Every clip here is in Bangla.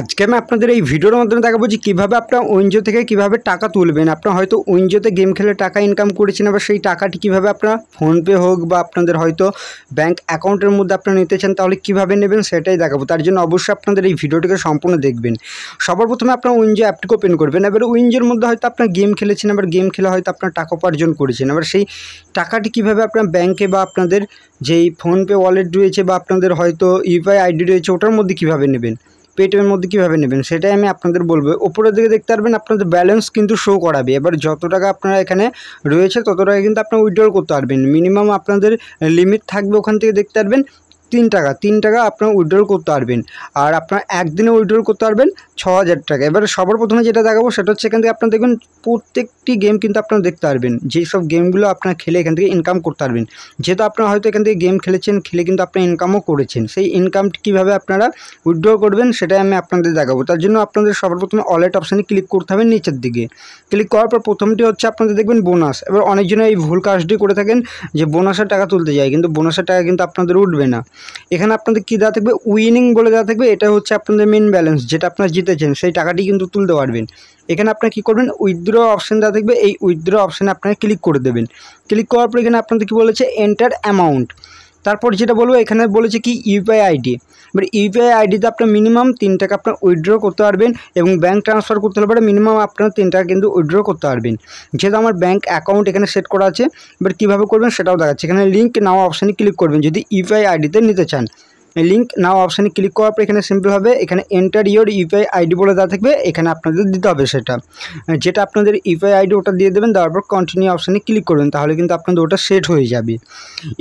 আজকে আমি আপনাদের এই ভিডিওর মাধ্যমে দেখাবো যে কীভাবে আপনার ওএনজিও থেকে কিভাবে টাকা তুলবেন আপনার হয়তো ওএনজিওতে গেম খেলে টাকা ইনকাম করেছেন আবার সেই টাকাটি কিভাবে আপনার ফোনপে হোক বা আপনাদের হয়তো ব্যাংক অ্যাকাউন্টের মধ্যে আপনারা নিতে চান তাহলে কিভাবে নেবেন সেটাই দেখাবো তার জন্য অবশ্যই আপনাদের এই ভিডিওটিকে সম্পূর্ণ দেখবেন সবার প্রথমে আপনার ওএনজিও অ্যাপটিকে ওপেন করবেন এবার ওএনজিওর মধ্যে হয়তো আপনার গেম খেলেছেন আবার গেম খেলে হয়তো আপনার টাকা উপার্জন করেছেন আবার সেই টাকাটি কিভাবে আপনার ব্যাংকে বা আপনাদের যেই ফোনপে ওয়ালেট রয়েছে বা আপনাদের হয়তো ইউপিআই আইডি রয়েছে ওটার মধ্যে কিভাবে নেবেন পেটিএমের মধ্যে কীভাবে নেবেন সেটাই আমি আপনাদের বলবো ওপরের দিকে দেখতে পারবেন আপনাদের ব্যালেন্স কিন্তু শো করাবে এবার যত টাকা আপনারা এখানে রয়েছে তত টাকা কিন্তু আপনারা উইড্রল করতে পারবেন মিনিমাম আপনাদের লিমিট থাকবে ওখান থেকে দেখতে পারবেন তিন টাকা তিন টাকা আপনার উইড্রল করতে পারবেন আর আপনার একদিনে উইড্রল করতে পারবেন ছ হাজার টাকা এবারে সবার প্রথমে যেটা দেখাবো সেটা হচ্ছে এখান থেকে আপনার দেখবেন প্রত্যেকটি গেম কিন্তু আপনারা দেখতে পারবেন যেই সব গেমগুলো আপনার খেলে এখান থেকে ইনকাম করতে পারবেন যেহেতু আপনারা হয়তো এখান থেকে গেম খেলেছেন খেলে কিন্তু আপনার ইনকামও করেছেন সেই ইনকামটি কীভাবে আপনারা উইড্র করবেন সেটাই আমি আপনাদের দেখাবো তার জন্য আপনাদের সবার প্রথমে অলেট অপশানে ক্লিক করতে হবে নিচের দিকে ক্লিক করার পর প্রথমটি হচ্ছে আপনাদের দেখবেন বোনাস এবার অনেকজনে এই ভুল কাজটি করে থাকেন যে বোনাসের টাকা তুলতে যায় কিন্তু বোনাসের টাকা কিন্তু আপনাদের উঠবে না এখানে আপনাদের কী দেওয়া থাকবে উইনিং বলে দেওয়া থাকবে এটা হচ্ছে আপনাদের মেন ব্যালেন্স যেটা আপনার জিতেছেন সেই টাকাটি কিন্তু তুলতে পারবেন এখানে আপনার কী করবেন উইথড্র অপশান দেওয়া থাকবে এই উইথড্র অপশানে আপনাকে ক্লিক করে দেবেন ক্লিক করার পর এখানে আপনাদের কী বলেছে এন্টার অ্যামাউন্ট তারপর যেটা বলবো এখানে বলেছে কি ইউপিআই আইডি এবার ইউপিআই আইডিতে আপনার মিনিমাম তিন টাকা আপনার উইথড্র করতে পারবেন এবং ব্যাঙ্ক ট্রান্সফার করতে হলে মিনিমাম আপনার তিন টাকা কিন্তু উইড্র করতে পারবেন যেহেতু আমার ব্যাঙ্ক অ্যাকাউন্ট এখানে সেট করা আছে এবার কীভাবে করবেন সেটাও দেখাচ্ছে এখানে লিঙ্ক নাও অপশানে ক্লিক করবেন যদি ইউপিআই আইডিতে নিতে চান লিঙ্ক নাও অপশানে ক্লিক করার পর এখানে সিম্পলভাবে এখানে এন্টার ইউর ইউপিআই আইডি বলে দেওয়া থাকবে এখানে আপনাদের দিতে হবে সেটা যেটা আপনাদের ইউপিআই আইডি ওটা দিয়ে দেবেন তারপর কন্টিনিউ অপশানে ক্লিক করবেন তাহলে কিন্তু আপনাদের ওটা সেট হয়ে যাবে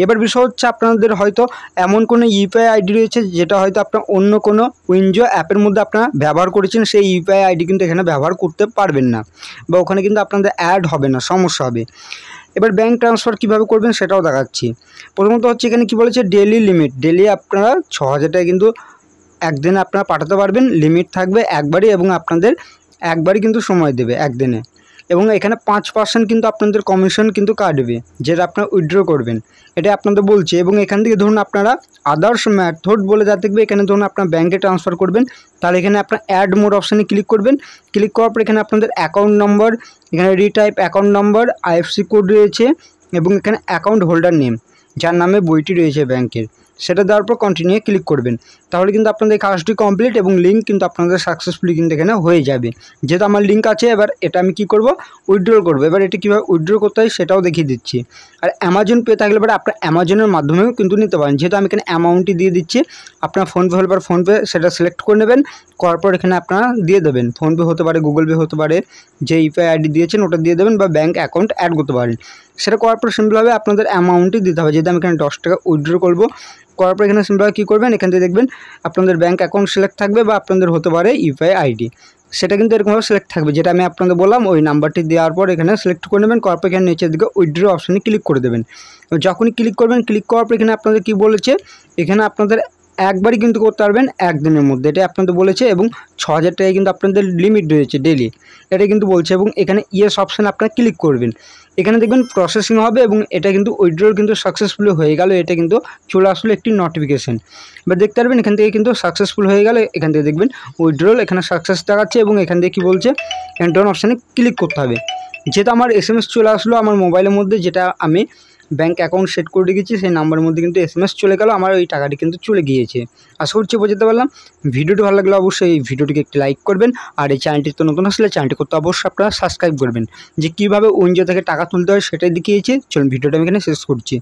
এবার বিষয় হচ্ছে আপনাদের হয়তো এমন কোনো ইউপিআই আইডি রয়েছে যেটা হয়তো আপনার অন্য কোনো উইন্ডো অ্যাপের মধ্যে আপনারা ব্যবহার করেছেন সেই ইউপিআই আইডি কিন্তু এখানে ব্যবহার করতে পারবেন না বা ওখানে কিন্তু আপনাদের অ্যাড হবে না সমস্যা হবে এবার ব্যাঙ্ক ট্রান্সফার কীভাবে করবেন সেটাও দেখাচ্ছি প্রথমত হচ্ছে এখানে কী বলেছে ডেলি লিমিট ডেলি আপনারা ছ হাজার টাকা কিন্তু একদিনে আপনারা পাঠাতে পারবেন লিমিট থাকবে একবারই এবং আপনাদের একবারই কিন্তু সময় দেবে একদিনে এবং এখানে পাঁচ পার্সেন্ট কিন্তু আপনাদের কমিশন কিন্তু কাটবে যেটা আপনারা উইথড্র করবেন এটা আপনাদের বলছে এবং এখান থেকে ধরুন আপনারা আদার্স ম্যাথড বলে যা দেখবে এখানে ধরুন আপনার ব্যাঙ্কে ট্রান্সফার করবেন তাহলে এখানে আপনার অ্যাড মোড অপশানে ক্লিক করবেন ক্লিক করার পর এখানে আপনাদের অ্যাকাউন্ট নম্বর এখানে retype account number IFSC code রয়েছে এবং এখানে অ্যাকাউন্ট হোল্ডার নেম যার নামে বইটি রয়েছে ব্যাংকের সেটা দেওয়ার পর কন্টিনিউ ক্লিক করবেন তাহলে কিন্তু আপনাদের কাজটি কমপ্লিট এবং লিঙ্ক কিন্তু আপনাদের সাকসেসফুলি কিন্তু এখানে হয়ে যাবে যেহেতু আমার লিঙ্ক আছে এবার এটা আমি কি করব উইথড্রল করব এবার এটা কীভাবে উইথড্রল করতে হয় সেটাও দেখিয়ে দিচ্ছি আর অ্যামাজন পে থাকলে পরে আপনার অ্যামাজনের মাধ্যমেও কিন্তু নিতে পারেন যেহেতু আমি এখানে অ্যামাউন্টটি দিয়ে দিচ্ছি আপনার ফোনপে হলে পর ফোনপে সেটা সিলেক্ট করে নেবেন করার পর এখানে আপনারা দিয়ে দেবেন ফোনপে হতে পারে গুগল পে হতে পারে যে ইউপিআই আইডি দিয়েছেন ওটা দিয়ে দেবেন বা ব্যাঙ্ক অ্যাকাউন্ট অ্যাড করতে পারেন সেটা করার পর সিম্পলভাবে আপনাদের অ্যামাউন্টই দিতে হবে যদি আমি এখানে দশ টাকা উইথড্র করবো করার পর এখানে সিম্পলভাবে কী করবেন এখান থেকে দেখবেন আপনাদের ব্যাঙ্ক অ্যাকাউন্ট সিলেক্ট থাকবে বা আপনাদের হতে পারে ইউপিআই আইডি সেটা কিন্তু এরকমভাবে সিলেক্ট থাকবে যেটা আমি আপনাদের বললাম ওই নাম্বারটি দেওয়ার পর এখানে সিলেক্ট করে নেবেন করার পর এখানে নিচের দিকে উইড্রো অপশানে ক্লিক করে দেবেন যখনই ক্লিক করবেন ক্লিক করার পর এখানে আপনাদের কী বলেছে এখানে আপনাদের একবারই কিন্তু করতে পারবেন একদিনের মধ্যে এটা আপনাদের বলেছে এবং ছ হাজার টাকায় কিন্তু আপনাদের লিমিট রয়েছে ডেলি এটা কিন্তু বলছে এবং এখানে ইয়েস অপশানে আপনারা ক্লিক করবেন এখানে দেখবেন প্রসেসিং হবে এবং এটা কিন্তু উইড্রোর কিন্তু সাকসেসফুল হয়ে গেল এটা কিন্তু চলে আসলো একটি নোটিফিকেশান এবার দেখতে পারবেন এখান থেকে কিন্তু সাকসেসফুল হয়ে গেল এখান থেকে দেখবেন উইড্রোল এখানে সাকসেস দেখাচ্ছে এবং এখান থেকে কী বলছে এন্টন অপশানে ক্লিক করতে হবে যেহেতু আমার এস চলে আসলো আমার মোবাইলের মধ্যে যেটা আমি ব্যাঙ্ক অ্যাকাউন্ট সেট করে রেখেছি সেই নাম্বারের মধ্যে কিন্তু এসএমএস চলে গেল আমার ওই টাকাটি কিন্তু চলে গিয়েছে আশা করছি বোঝাতে পারলাম ভিডিওটি ভালো লাগলে অবশ্যই এই ভিডিওটিকে একটি লাইক করবেন আর এই চ্যানেলটি তো নতুন আসলে চ্যানেলটি করতে অবশ্যই আপনারা সাবস্ক্রাইব করবেন যে কীভাবে ওনজিও থেকে টাকা তুলতে হয় সেটাই দেখিয়েছি চলুন ভিডিওটা আমি এখানে শেষ করছি